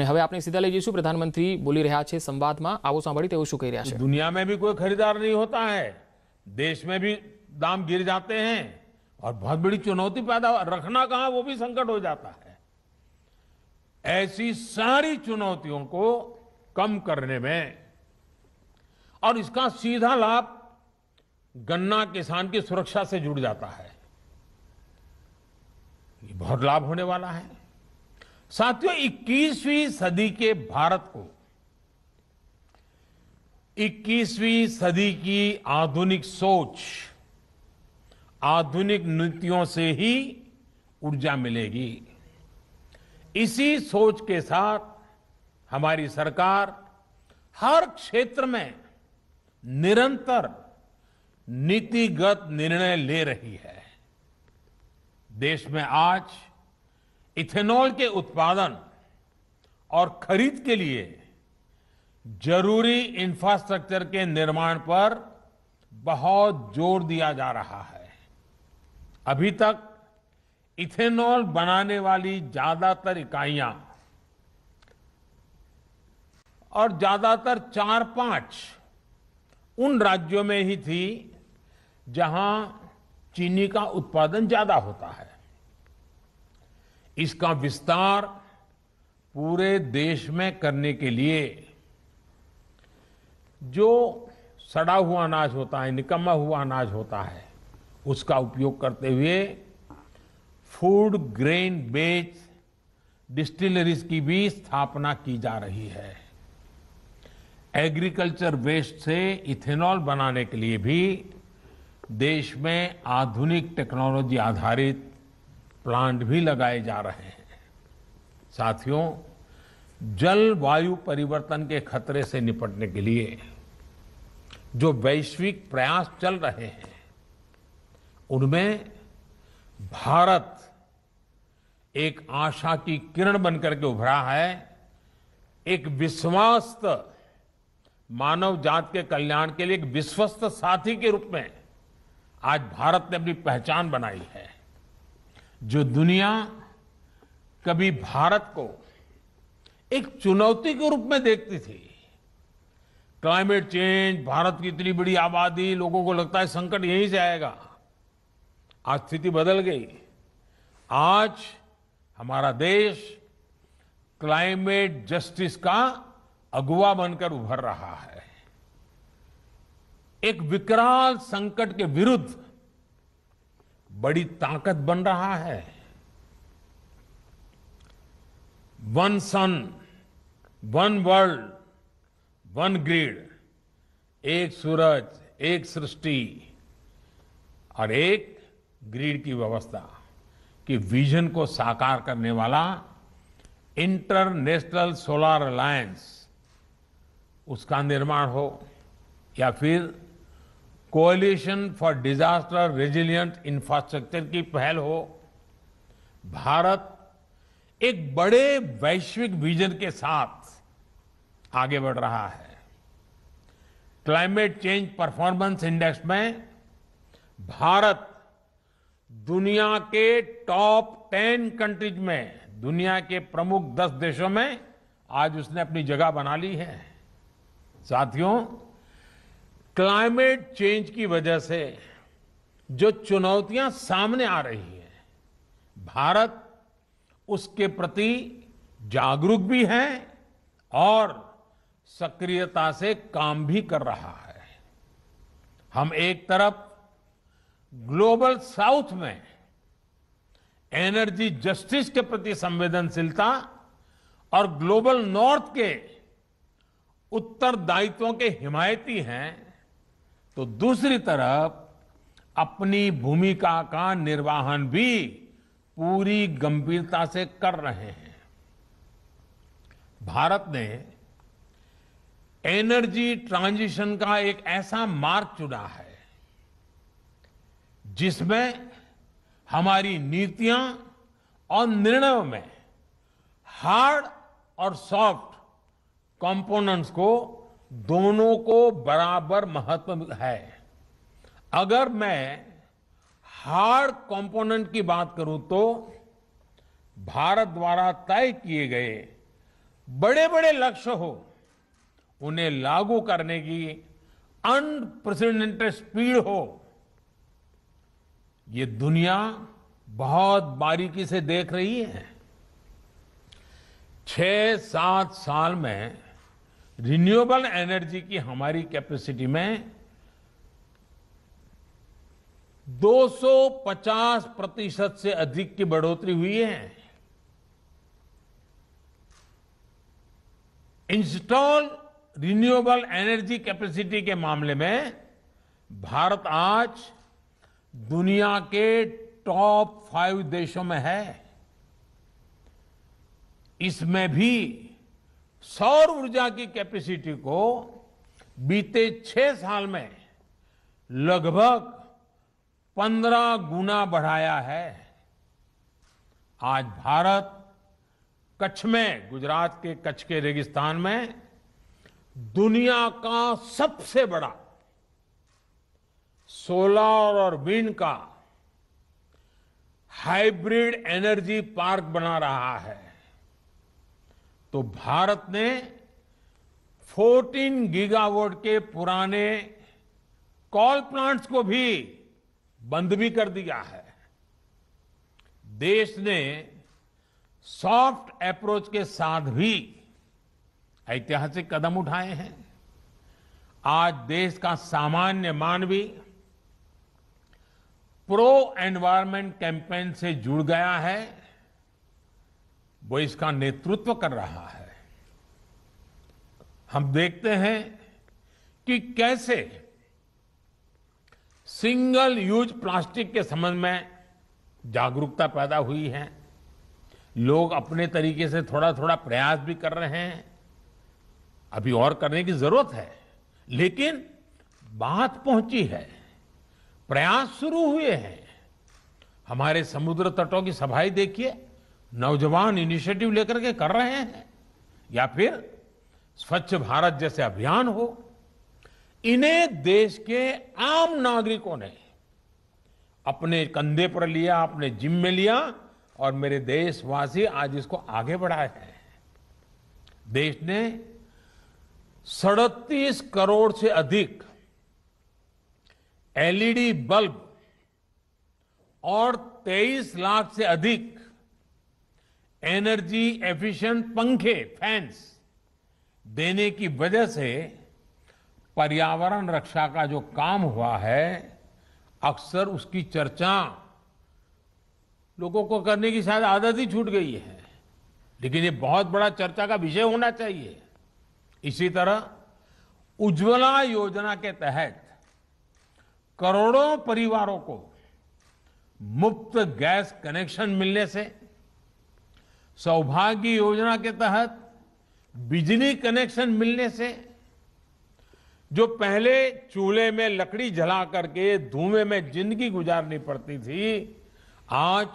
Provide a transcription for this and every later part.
हम आपने सीधा સીધા લઈ જઈશું પ્રધાનમંત્રી બોલી રહ્યા છે સંવાદમાં આવો સાંભળી તેઓ શું કહી રહ્યા है દુનિયા में भी કોઈ ખરીદાર નહીં હોતા હૈ દેશ दाम गिर जाते हैं और बहुत बड़ी चुनौती पैदा रखना कहा वो भी संकट हो जाता है ऐसी सारी चुनौतियों को कम करने में और इसका सीधा लाभ गन्ना किसान की सुरक्षा से जुड़ जाता है ये बहुत लाभ होने वाला है साथियों 21वीं सदी के भारत को 21वीं सदी की आधुनिक सोच आधुनिक नीतियों से ही ऊर्जा मिलेगी इसी सोच के साथ हमारी सरकार हर क्षेत्र में निरंतर नीतिगत निर्णय ले रही है देश में आज इथेनॉल के उत्पादन और खरीद के लिए जरूरी इंफ्रास्ट्रक्चर के निर्माण पर बहुत जोर दिया जा रहा है अभी तक इथेनॉल बनाने वाली ज्यादातर इकाइयां और ज्यादातर चार पांच उन राज्यों में ही थी जहां चीनी का उत्पादन ज्यादा होता है इसका विस्तार पूरे देश में करने के लिए जो सड़ा हुआ अनाज होता है निकम्मा हुआ अनाज होता है उसका उपयोग करते हुए फूड ग्रेन बेच डिस्टिलरीज की भी स्थापना की जा रही है एग्रीकल्चर वेस्ट से इथेनॉल बनाने के लिए भी देश में आधुनिक टेक्नोलॉजी आधारित प्लांट भी लगाए जा रहे हैं साथियों जल वायु परिवर्तन के खतरे से निपटने के लिए जो वैश्विक प्रयास चल रहे हैं उनमें भारत एक आशा की किरण बनकर के उभरा है एक विश्वास्त मानव जात के कल्याण के लिए एक विश्वस्त साथी के रूप में आज भारत ने अपनी पहचान बनाई है जो दुनिया कभी भारत को एक चुनौती के रूप में देखती थी क्लाइमेट चेंज भारत की इतनी बड़ी आबादी लोगों को लगता है संकट यहीं से आएगा आज स्थिति बदल गई आज हमारा देश क्लाइमेट जस्टिस का अगुवा बनकर उभर रहा है एक विकराल संकट के विरुद्ध बड़ी ताकत बन रहा है one sun one world one grid एक सूरज एक सृष्टि और एक ग्रीड की व्यवस्था की विजन को साकार करने वाला इंटरनेशनल सोलर अलायंस उसका निर्माण हो या फिर coalition for disaster resilient infrastructure की पहल हो भारत एक बड़े वैश्विक विजन के साथ आगे बढ़ रहा है क्लाइमेट चेंज परफॉर्मेंस इंडेक्स में भारत दुनिया के टॉप टेन कंट्रीज में दुनिया के प्रमुख दस देशों में आज उसने अपनी जगह बना ली है साथियों क्लाइमेट चेंज की वजह से जो चुनौतियां सामने आ रही हैं भारत उसके प्रति जागरूक भी है और सक्रियता से काम भी कर रहा है हम एक तरफ ग्लोबल साउथ में एनर्जी जस्टिस के प्रति संवेदनशीलता और ग्लोबल नॉर्थ के उत्तरदायित्वों के हिमायती हैं तो दूसरी तरफ अपनी भूमिका का निर्वाहन भी पूरी गंभीरता से कर रहे हैं भारत ने एनर्जी ट्रांजिशन का एक ऐसा मार्ग चुना है जिसमें हमारी नीतियां और निर्णयों में हार्ड और सॉफ्ट कंपोनेंट्स को दोनों को बराबर महत्व है अगर मैं हार्ड कंपोनेंट की बात करूं तो भारत द्वारा तय किए गए बड़े बड़े लक्ष्य हो उन्हें लागू करने की अनप्रेसिडेंटेड स्पीड हो ये दुनिया बहुत बारीकी से देख रही है छह सात साल में रिन्यूएबल एनर्जी की हमारी कैपेसिटी में 250 प्रतिशत से अधिक की बढ़ोतरी हुई है इंस्टॉल रिन्यूएबल एनर्जी कैपेसिटी के मामले में भारत आज दुनिया के टॉप फाइव देशों में है इसमें भी सौर ऊर्जा की कैपेसिटी को बीते छह साल में लगभग पंद्रह गुना बढ़ाया है आज भारत कच्छ में गुजरात के कच्छ के रेगिस्तान में दुनिया का सबसे बड़ा सोलर और विंड का हाइब्रिड एनर्जी पार्क बना रहा है तो भारत ने 14 गीगावाट के पुराने कॉल प्लांट्स को भी बंद भी कर दिया है देश ने सॉफ्ट अप्रोच के साथ भी ऐतिहासिक कदम उठाए हैं आज देश का सामान्य मानवी प्रो एनवायरमेंट कैंपेन से जुड़ गया है वो इसका नेतृत्व कर रहा है हम देखते हैं कि कैसे सिंगल यूज प्लास्टिक के संबंध में जागरूकता पैदा हुई है लोग अपने तरीके से थोड़ा थोड़ा प्रयास भी कर रहे हैं अभी और करने की जरूरत है लेकिन बात पहुंची है प्रयास शुरू हुए हैं हमारे समुद्र तटों की सफाई देखिए नौजवान इनिशिएटिव लेकर के कर रहे हैं या फिर स्वच्छ भारत जैसे अभियान हो इन्हें देश के आम नागरिकों ने अपने कंधे पर लिया अपने जिम में लिया और मेरे देशवासी आज इसको आगे बढ़ाए हैं देश ने सड़तीस करोड़ से अधिक एलईडी बल्ब और 23 लाख से अधिक एनर्जी एफिशिएंट पंखे फैंस देने की वजह से पर्यावरण रक्षा का जो काम हुआ है अक्सर उसकी चर्चा लोगों को करने की शायद आदत ही छूट गई है लेकिन ये बहुत बड़ा चर्चा का विषय होना चाहिए इसी तरह उज्ज्वला योजना के तहत करोड़ों परिवारों को मुफ्त गैस कनेक्शन मिलने से सौभाग्य योजना के तहत बिजली कनेक्शन मिलने से जो पहले चूल्हे में लकड़ी जला करके धुएं में जिंदगी गुजारनी पड़ती थी आज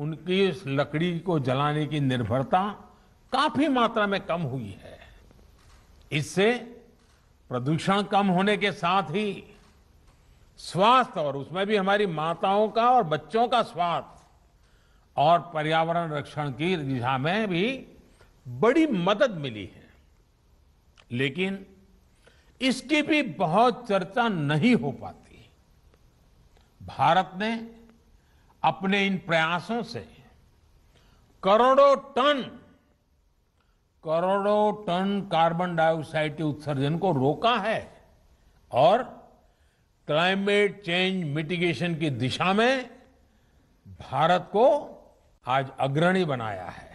उनकी उस लकड़ी को जलाने की निर्भरता काफी मात्रा में कम हुई है इससे प्रदूषण कम होने के साथ ही स्वास्थ्य और उसमें भी हमारी माताओं का और बच्चों का स्वास्थ्य और पर्यावरण रक्षण की दिशा में भी बड़ी मदद मिली है लेकिन इसकी भी बहुत चर्चा नहीं हो पाती भारत ने अपने इन प्रयासों से करोड़ों टन करोड़ों टन कार्बन डाइऑक्साइड के उत्सर्जन को रोका है और क्लाइमेट चेंज मिटिगेशन की दिशा में भारत को आज अग्रणी बनाया है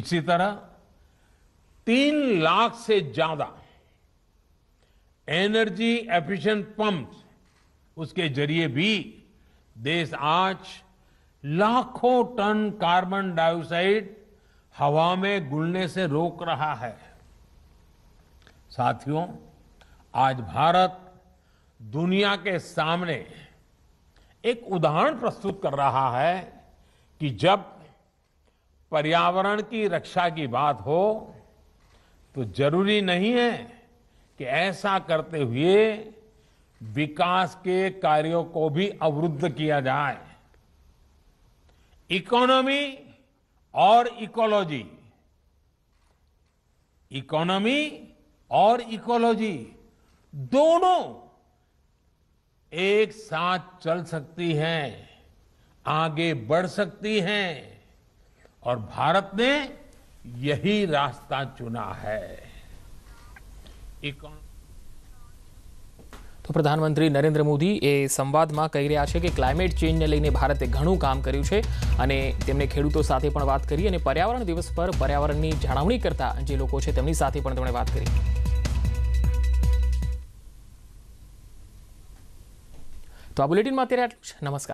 इसी तरह तीन लाख से ज्यादा एनर्जी एफिशिएंट पंप उसके जरिए भी देश आज लाखों टन कार्बन डाइऑक्साइड हवा में गुलने से रोक रहा है साथियों आज भारत दुनिया के सामने एक उदाहरण प्रस्तुत कर रहा है कि जब पर्यावरण की रक्षा की बात हो तो जरूरी नहीं है कि ऐसा करते हुए विकास के कार्यों को भी अवरुद्ध किया जाए इकोनॉमी और इकोलॉजी इकोनॉमी और इकोलॉजी दोनों एक साथ चल सकती हैं આગે بڑھ سکتی છે અને ભારતને યહી રસ્તા ચુના છે તો प्रधानमंत्री नरेंद्र मोदी એ સંવાદમાં કહી રહ્યા છે કે ક્લાઈમેટ ચેન્જ ને લઈને ભારતે ઘણું કામ કર્યું છે અને તેમણે ખેડૂતો સાથે પણ વાત કરી અને પર્યાવરણ દિવસ પર પર્યાવરણની જાગૃતિ કરતા જે લોકો છે તેમની સાથે પણ તેમણે વાત કરી તો આ boletin માં તે રહ્યા છો નમસ્કાર